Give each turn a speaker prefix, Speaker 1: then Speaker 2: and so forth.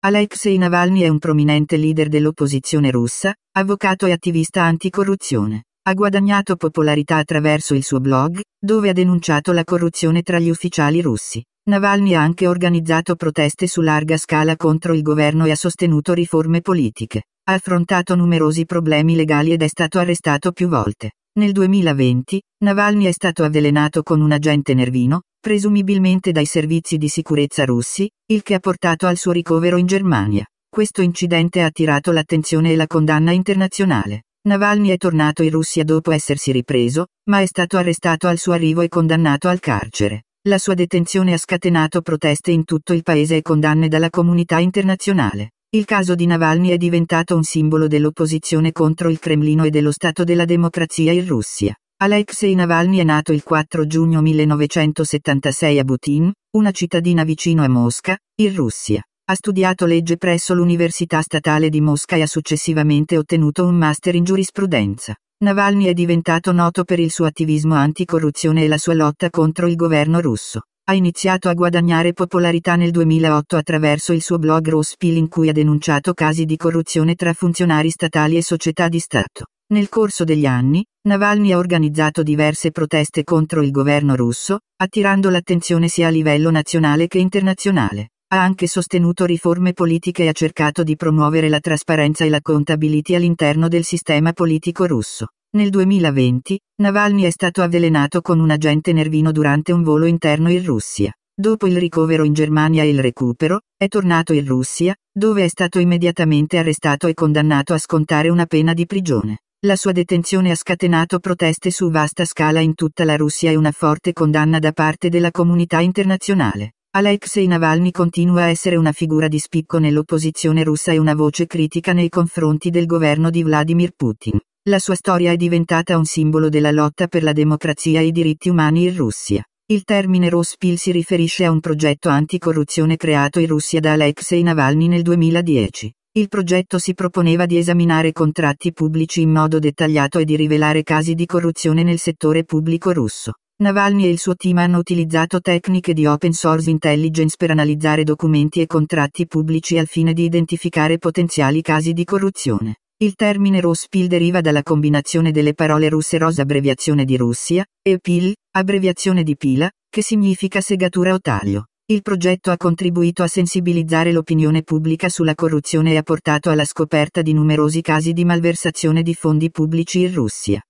Speaker 1: Alexei Navalny è un prominente leader dell'opposizione russa, avvocato e attivista anticorruzione. Ha guadagnato popolarità attraverso il suo blog, dove ha denunciato la corruzione tra gli ufficiali russi. Navalny ha anche organizzato proteste su larga scala contro il governo e ha sostenuto riforme politiche. Ha affrontato numerosi problemi legali ed è stato arrestato più volte. Nel 2020, Navalny è stato avvelenato con un agente nervino, presumibilmente dai servizi di sicurezza russi, il che ha portato al suo ricovero in Germania. Questo incidente ha attirato l'attenzione e la condanna internazionale. Navalny è tornato in Russia dopo essersi ripreso, ma è stato arrestato al suo arrivo e condannato al carcere. La sua detenzione ha scatenato proteste in tutto il paese e condanne dalla comunità internazionale. Il caso di Navalny è diventato un simbolo dell'opposizione contro il Cremlino e dello Stato della democrazia in Russia. Alexei Navalny è nato il 4 giugno 1976 a Butin, una cittadina vicino a Mosca, in Russia. Ha studiato legge presso l'Università Statale di Mosca e ha successivamente ottenuto un master in giurisprudenza. Navalny è diventato noto per il suo attivismo anticorruzione e la sua lotta contro il governo russo. Ha iniziato a guadagnare popolarità nel 2008 attraverso il suo blog Rose Pill in cui ha denunciato casi di corruzione tra funzionari statali e società di Stato. Nel corso degli anni, Navalny ha organizzato diverse proteste contro il governo russo, attirando l'attenzione sia a livello nazionale che internazionale. Ha anche sostenuto riforme politiche e ha cercato di promuovere la trasparenza e la accountability all'interno del sistema politico russo. Nel 2020, Navalny è stato avvelenato con un agente nervino durante un volo interno in Russia. Dopo il ricovero in Germania e il recupero, è tornato in Russia, dove è stato immediatamente arrestato e condannato a scontare una pena di prigione. La sua detenzione ha scatenato proteste su vasta scala in tutta la Russia e una forte condanna da parte della comunità internazionale. Alexei Navalny continua a essere una figura di spicco nell'opposizione russa e una voce critica nei confronti del governo di Vladimir Putin. La sua storia è diventata un simbolo della lotta per la democrazia e i diritti umani in Russia. Il termine Rospil si riferisce a un progetto anticorruzione creato in Russia da Alexei Navalny nel 2010. Il progetto si proponeva di esaminare contratti pubblici in modo dettagliato e di rivelare casi di corruzione nel settore pubblico russo. Navalny e il suo team hanno utilizzato tecniche di open source intelligence per analizzare documenti e contratti pubblici al fine di identificare potenziali casi di corruzione. Il termine Ruspil deriva dalla combinazione delle parole russe rosa abbreviazione di Russia, e pil, abbreviazione di pila, che significa segatura o taglio. Il progetto ha contribuito a sensibilizzare l'opinione pubblica sulla corruzione e ha portato alla scoperta di numerosi casi di malversazione di fondi pubblici in Russia.